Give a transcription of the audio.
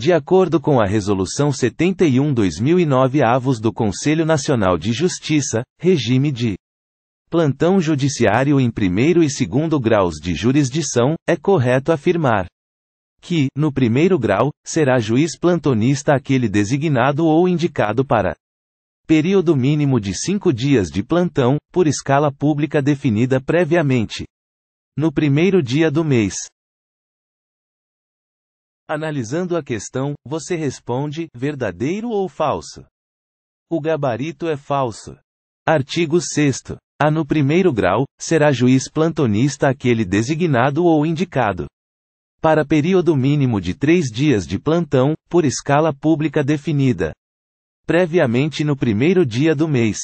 De acordo com a Resolução 71-2009 avos do Conselho Nacional de Justiça, regime de plantão judiciário em primeiro e segundo graus de jurisdição, é correto afirmar que, no primeiro grau, será juiz plantonista aquele designado ou indicado para período mínimo de cinco dias de plantão, por escala pública definida previamente. No primeiro dia do mês, Analisando a questão, você responde: verdadeiro ou falso? O gabarito é falso. Artigo 6. A no primeiro grau, será juiz plantonista aquele designado ou indicado. Para período mínimo de três dias de plantão, por escala pública definida. Previamente no primeiro dia do mês.